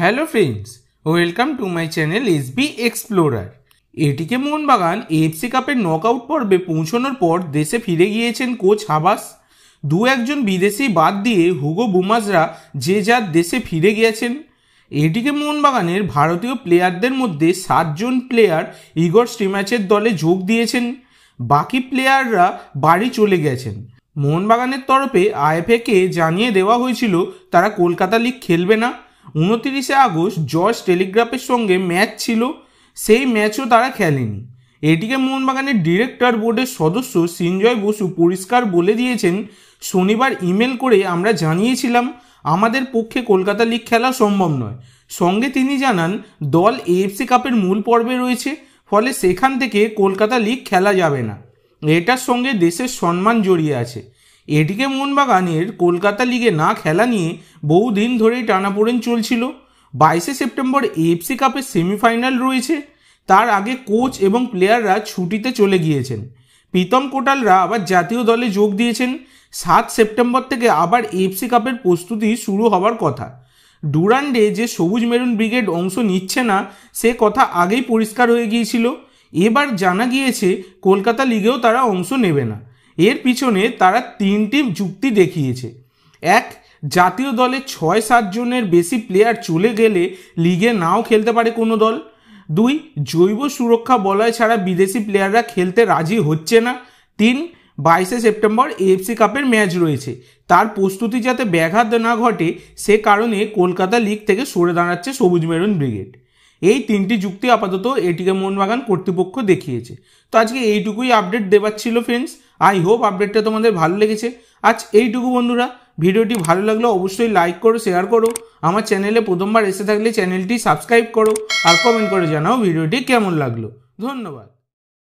hello friends welcome to my channel S B explorer ATK Mohun Bagan FC কাপের knockout পর্বে পৌঁছানোর পর দেশে ফিরে গিয়েছেন কোচ হাবাস দু একজন বিদেশি বাদ দিয়ে হুগো বুমাজরা যে যার দেশে ফিরে গিয়েছেন এটিকে মোহনবাগানের ভারতীয় প্লেয়ারদের মধ্যে সাতজন প্লেয়ার ইগর স্টিম্যাচের দলে যোগ দিয়েছেন বাকি প্লেয়াররা বাড়ি চলে গেছেন মোহনবাগানের তরফে আইএফএকে জানিয়ে দেওয়া হয়েছিল তারা কলকাতা লিগ খেলবে না উনতিরিশে আগস্ট জর্জ টেলিগ্রাফের সঙ্গে ম্যাচ ছিল সেই ম্যাচও তারা খেলেনি এটিকে মোহনবাগানের ডিরেক্টর বোর্ডের সদস্য সিনজয় বসু পরিষ্কার বলে দিয়েছেন শনিবার ইমেল করে আমরা জানিয়েছিলাম আমাদের পক্ষে কলকাতা লিগ খেলা সম্ভব নয় সঙ্গে তিনি জানান দল এএফসি কাপের মূল পর্বে রয়েছে ফলে সেখান থেকে কলকাতা লিগ খেলা যাবে না এটার সঙ্গে দেশের সম্মান জড়িয়ে আছে এদিকে মোহনবাগানের কলকাতা লিগে না খেলা নিয়ে বহুদিন ধরেই টানাপোড়েন চলছিল বাইশে সেপ্টেম্বর এএফসি কাপের সেমিফাইনাল রয়েছে তার আগে কোচ এবং প্লেয়াররা ছুটিতে চলে গিয়েছেন প্রীতম কোটালরা আবার জাতীয় দলে যোগ দিয়েছেন সাত সেপ্টেম্বর থেকে আবার এফসি কাপের প্রস্তুতি শুরু হওয়ার কথা ডুরান্ডে যে সবুজ মেরুন ব্রিগেড অংশ নিচ্ছে না সে কথা আগেই পরিষ্কার হয়ে গিয়েছিল এবার জানা গিয়েছে কলকাতা লিগেও তারা অংশ নেবে না এর পিছনে তারা তিনটি যুক্তি দেখিয়েছে এক জাতীয় দলে ছয় সাতজনের বেশি প্লেয়ার চলে গেলে লিগে নাও খেলতে পারে কোনো দল দুই জৈব সুরক্ষা বলয় ছাড়া বিদেশি প্লেয়াররা খেলতে রাজি হচ্ছে না তিন বাইশে সেপ্টেম্বর এএফসি কাপের ম্যাচ রয়েছে তার প্রস্তুতি যাতে ব্যাঘাত না ঘটে সে কারণে কলকাতা লিগ থেকে সরে দাঁড়াচ্ছে সবুজ মেরুন ব্রিগেড এই তিনটি যুক্তি আপাতত এটিকে মোহনবাগান কর্তৃপক্ষ দেখিয়েছে তো আজকে এইটুকুই আপডেট দেওয়ার ছিল ফ্রেন্ডস আই হোপ আপডেটটা তোমাদের ভালো লেগেছে আজ এইটুকু বন্ধুরা ভিডিওটি ভালো লাগলে অবশ্যই লাইক করো শেয়ার করো আমার চ্যানেলে প্রথমবার এসে থাকলে চ্যানেলটি সাবস্ক্রাইব করো আর কমেন্ট করে জানাও ভিডিওটি কেমন লাগলো ধন্যবাদ